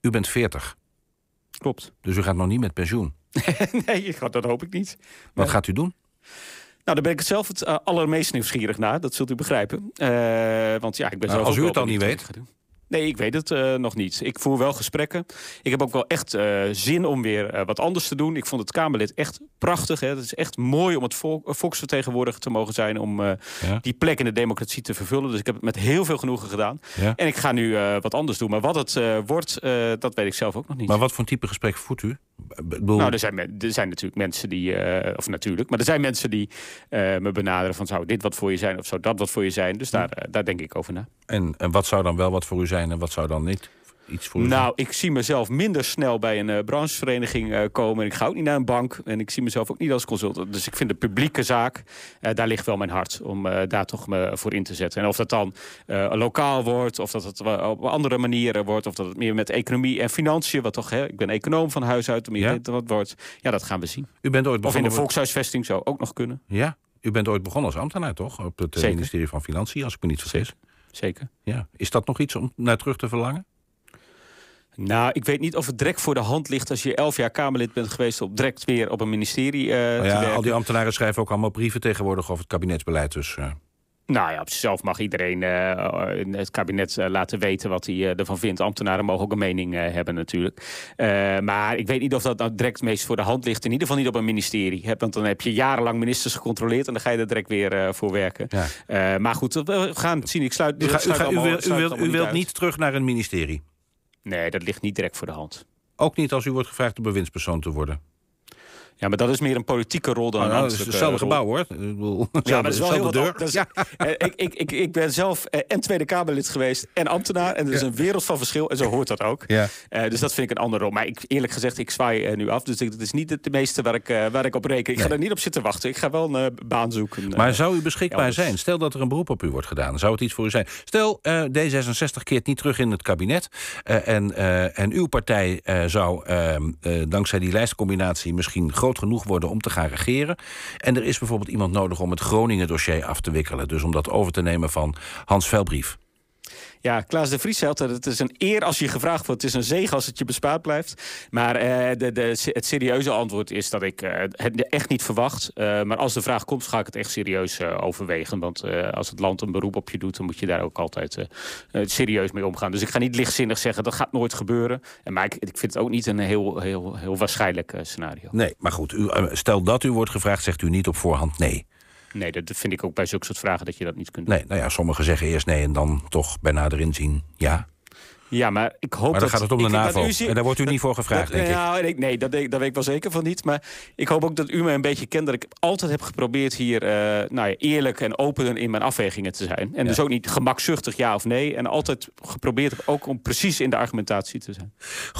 U bent 40. Klopt. Dus u gaat nog niet met pensioen? nee, dat hoop ik niet. Wat gaat u doen? Nou, daar ben ik zelf het eh, allermeest nieuwsgierig naar. Dat zult u begrijpen. Eh, want ja, ik ben nou, zelf Als u het al niet weet. Nee, ik weet het eh, nog niet. Ik voer wel gesprekken. Ik heb ook wel echt eh, zin om weer eh, wat anders te doen. Ik vond het Kamerlid echt prachtig. Het is echt mooi om het volk, volksvertegenwoordiger te mogen zijn... om die plek in de democratie te vervullen. Dus ik heb het met heel veel genoegen gedaan. En ik ga nu wat anders doen. Maar wat het wordt, dat weet ik zelf ook nog niet. Maar wat voor type gesprek voert u? Nou, er zijn, er zijn natuurlijk mensen die, eh, of natuurlijk, maar er zijn mensen die eh, me benaderen van zou dit wat voor je zijn of zou dat wat voor je zijn. Dus hm. daar, eh, daar denk ik over na. En, en wat zou dan wel wat voor u zijn en wat zou dan niet? iets voor Nou, ik zie mezelf minder snel bij een eh, branchevereniging eh, komen. ik ga ook niet naar een bank. En ik zie mezelf ook niet als consultant. Dus ik vind de publieke zaak, eh, daar ligt wel mijn hart. Om daar toch me voor in te zetten. En of dat dan lokaal wordt, of dat het op andere manieren wordt. Of dat het meer met economie en financiën, wat toch, hè, ik ben econoom van huis uit. Meer ja? wat wordt. Ja, dat gaan we zien. U bent ooit begonnen... Of in de volkshuisvesting zou ook nog kunnen. Ja, u bent ooit begonnen als ambtenaar, toch? Op het ministerie van Financiën, als ik me niet vergis. Zeker. Ja. Is dat nog iets om naar terug te verlangen? Nou, ik weet niet of het direct voor de hand ligt als je elf jaar Kamerlid bent geweest op direct weer op een ministerie. Uh, nou ja, al die ambtenaren schrijven ook allemaal brieven tegenwoordig over het kabinetsbeleid. Dus, uh... Nou ja, op zichzelf mag iedereen eh, in het kabinet laten weten wat hij ervan vindt. Ambtenaren mogen ook een mening hebben natuurlijk. maar ik weet niet of dat nou direct meest voor de hand ligt. In ieder geval niet op een ministerie. Want dan heb je jarenlang ministers gecontroleerd en dan ga je er direct weer voor werken. maar goed, we gaan het zien. Ik sluit. U, u wilt niet terug naar een ministerie. Nee, dat ligt niet direct voor de hand. Ook niet als u wordt gevraagd om bewindspersoon te worden? Ja, maar dat is meer een politieke rol dan ah, een nou, ambtelijke is hetzelfde gebouw, hoor. ja, ja maar dat is wel eh, heel deur. ik, ik, ik, ik ben zelf eh, en Tweede Kamerlid geweest en ambtenaar. En er is een wereld van verschil. En zo hoort dat ook. Eh, dus dat vind ik een andere rol. Maar ik, eerlijk gezegd, ik zwaai nu af. Dus ik, dat is niet het meeste waar ik, uh, waar ik op reken. Ik ga er niet op zitten wachten. Ik ga wel een baan zoeken. Maar zou u beschikbaar zijn? Stel dat er een beroep op u wordt gedaan. Zou het iets voor u zijn? Stel, D66 keert niet terug in het kabinet. en, en uw partij zou ehm, dankzij die lijstcombinatie misschien groot genoeg worden om te gaan regeren. En er is bijvoorbeeld iemand nodig om het Groningen dossier af te wikkelen. Dus om dat over te nemen van Hans Velbrief. Ja, Klaas de Vries zegt dat. het is een eer als je gevraagd wordt. Het is een zegen als het je bespaard blijft. Maar eh, de, de, het serieuze antwoord is dat ik eh, het echt niet verwacht. Eh, maar als de vraag komt, ga ik het echt serieus overwegen. Want als het land een beroep op je doet, dan moet je daar ook altijd serieus mee omgaan. Dus ik ga niet lichtzinnig zeggen, dat gaat nooit gebeuren. En, maar ik, ik vind het ook niet een heel, heel, heel waarschijnlijk scenario. Nee, maar goed, u, stel dat u wordt gevraagd, zegt u niet op voorhand nee. Nee, dat vind ik ook bij zulke soort vragen dat je dat niet kunt doen. Nee, nou ja, sommigen zeggen eerst nee en dan toch bij nader inzien ja. Ja, maar ik hoop maar dat... gaat het om de NAVO. Zie, en daar wordt u niet voor gevraagd, denk ik. Nee, dat, dat, weet ik wel zeker van niet. Maar ik hoop ook dat u me een beetje kent... dat ik altijd heb geprobeerd hier uh, nou ja, eerlijk en open in mijn afwegingen te zijn. En dus ook niet gemakzuchtig ja of nee. En altijd geprobeerd ook om precies in de argumentatie te zijn. Goed.